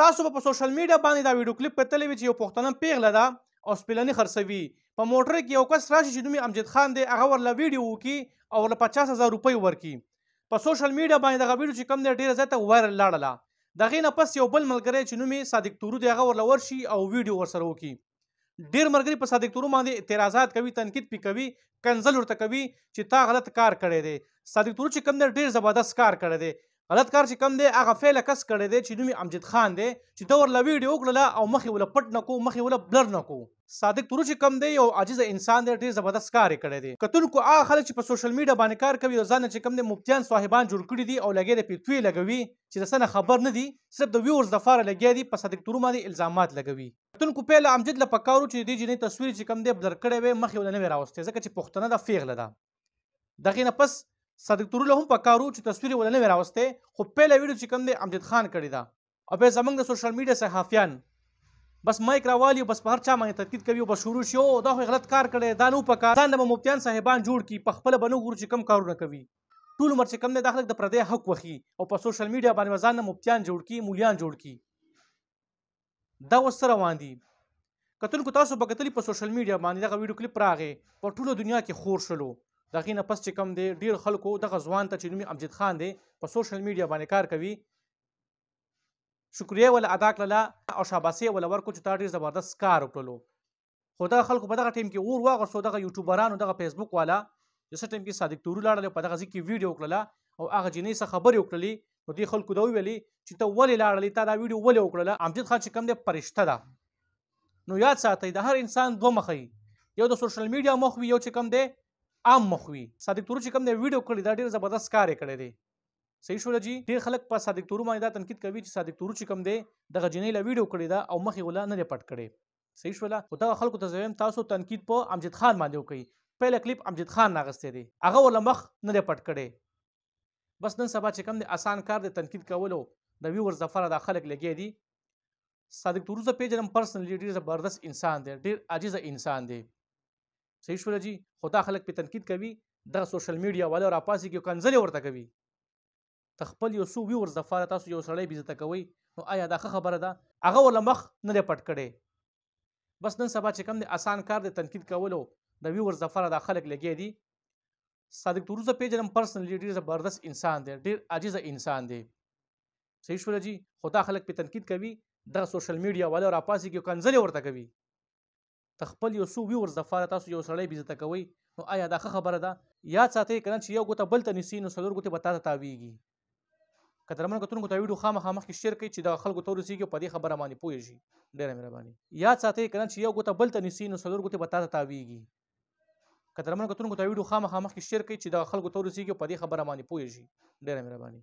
تاسو په سوشل میډیا باندې دا ویډیو کلیپ کتلی وي چې یو پښتنه پیغله ده او سپلنې خرڅوي په موټر کې یو کس راشي چې نوم یې امجد خان دی هغه ورله ویډیو وکړي او ورله پچاس هزار روپۍ ورکړي په سوشل میډیا باندې دغه ویډیو چې کم دی ډېره زیاته وایرل لاړله دغې نه پس یو بل ملګری چې نوم یې صادق تورو دی هغه ورله ورشي او ویډیو ورسره وکړي ډیر مرګري په صادق تورو باندې اعتراضات کوي تنقید پی کوي کنزل ورته کوي چې تا غلط کار کړی دی صادق تورو چې کوم ډیر زبردست کار کړی دی غلط کار چې کم دی هغه فعل کس کړی دی چې نوم امجد خان دی چې ته ورله ویډیو وکړله او مخې ولا پټ نه کو مخې ولا بلر نه کو صادق تورو چې کم دی یو عاجز انسان دی ډیر زبردست کار کړی دی کتونکو هغه خلک چې په سوشل میډیا باندې کار کوي او ځان چې کم دی مفتیان صاحبان جوړ کړي دي او لګي د پیتوی لګوي چې د سنه خبر نه دي صرف د ویورز د فار لګي دي په صادق تورو باندې الزامات لګوي کتونکو پهله امجد لپاره چې دی جنې تصویر چې کم دی بلر کړي وي مخې ولا نه راوستي ځکه چې پښتنه د فیغله ده دغه نه پس صادق تور له هم پکارو چې تصویر ولنه وراوسته خو په ویډیو چې کوم دی امجد خان کړی دا او به زمنګ د سوشل میډیا صحافیان بس مایک راوالی بس په هر چا باندې تنقید کوي او بس شروع شو دا خو غلط کار کړی دا نو پکار ځان د مفتیان صاحبان جوړ کی په خپل بنو ګور چې کم کارونه کوي ټول عمر چې کم دی داخله د پردې حق وخی او په سوشل میډیا باندې ځان د مفتیان جوړ کی مولیان جوړ کی دا وسره روان دي کتونکو تاسو په کتلی په سوشل میډیا باندې دا ویډیو کلیپ راغی په ټوله دنیا کې خور شلو دغه نه پس چې کم دی ډیر خلکو دغه ځوان ته چې نومي امجد خان دی په سوشل میډیا باندې کار کوي شکریه ول ادا کړله او شاباسي ول ورکو چې تا ډیر زبردست کار وکړلو خو دا خلکو په دغه ټیم کې اور واغسو دغه یوټیوبرانو دغه فیسبوک والا یو ټیم کې صادق تورو لاړل په دغه ځکه ویډیو وکړله او هغه جنې څه خبرې وکړلې نو دې خلکو دا ویلې چې ته ولې لاړلې تا دا ویډیو ولې وکړله امجد خان چې کم دی پرشته ده نو یاد ساتئ د هر انسان دوه مخې یو د سوشل میډیا مخ وي یو چې کم دی عام مخ وي صادق تور چې کوم دی ویډیو کړی دا ډیر زبردست کار یې کړی دی صحیح شول جی ډیر خلک په صادق تور باندې دا تنقید کوي چې صادق تور چې کوم دی دغه جنې له ویډیو کړی دا او مخ یې ولا نه دی پټ کړی صحیح شول او دا خلکو ته زویم تاسو تنقید په امجد خان باندې وکړي پهله کلیپ امجد خان ناغسته دی هغه ولا مخ نه دی پټ کړی بس نن سبا چې کوم دی اسان کار دی تنقید کولو د ویور زفره دا خلک لګي دي صادق تور زه پیژنم پرسنلی ډیر زبردست انسان دی ډیر عاجز انسان دی صحیح شول جی خدا خلک په تنقید کوي د سوشل میډیا والے را پاسي کې کنځلې ورته کوي تخپل یو سو ویورز د فار تاسو یو سړی بیزته کوي نو آیا دا خبره ده هغه ول مخ نه دی پټ کړي بس نن سبا چې کم دی اسان کار دی تنقید کولو د ویورز د فار د خلک لګي دي صادق تور زه پیژنم پرسنلی ډیر زبردست انسان دی ډیر عاجز انسان دی صحیح شول جی خدا خلک په تنقید کوي د سوشل میډیا والے را پاسي کې کنځلې ورته کوي د خپل یو سو ویورز د فار تاسو یو سړی بیزته کوي نو آیا دا خبره ده یاد ساتئ کنه چې یو ګوته بل ته نسی نو څلور ګوته به تا ته تاویږي که درمن کتون کو ته ویډیو خامخا مخ کې شیر کړئ چې د خلکو ته ورسیږي په دې خبره باندې پوهیږي ډیره مهرباني یاد ساتئ کنه چې یو ګوته بل ته نسی نو څلور ګوته به تا ته تاویږي که درمن کتون کو ته ویډیو خامخا مخ کې شیر کړئ چې د خلکو ته ورسیږي په دې خبره باندې پوهیږي ډیره مهرباني